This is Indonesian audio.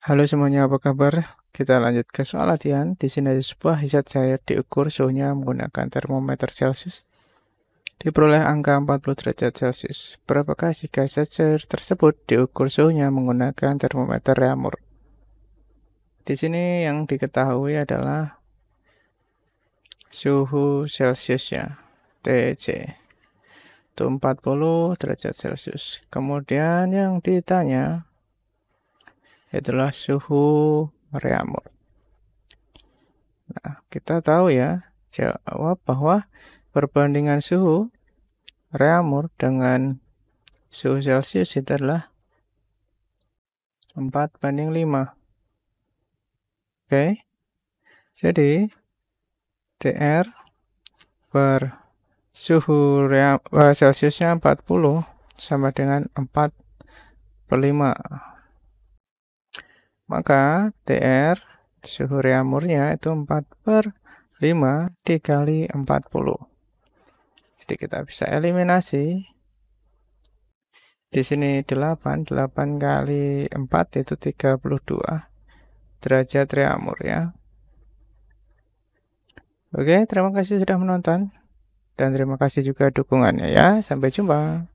Halo semuanya, apa kabar? Kita lanjut ke soal latihan. Di sini ada sebuah hisat cair diukur suhunya menggunakan termometer Celsius. Diperoleh angka 40 derajat Celsius. Berapakah jika hisat cair tersebut diukur suhunya menggunakan termometer Reaumur? Di sini yang diketahui adalah suhu Celsiusnya ya, TC. Itu 40 derajat Celsius. Kemudian yang ditanya itulah suhu reamur. Nah, kita tahu ya jawab bahwa perbandingan suhu reamur dengan suhu Celcius itu adalah 4 banding 5. Oke. Okay? Jadi TR per suhu eh, Celciusnya 40 sama dengan 4 per 5 maka TR suhu reamurnya ya, itu 4 per 5 dikali 40. Jadi kita bisa eliminasi. Di sini 8, 8 kali 4 itu 32 derajat reamur ya. Oke, terima kasih sudah menonton. Dan terima kasih juga dukungannya ya. Sampai jumpa.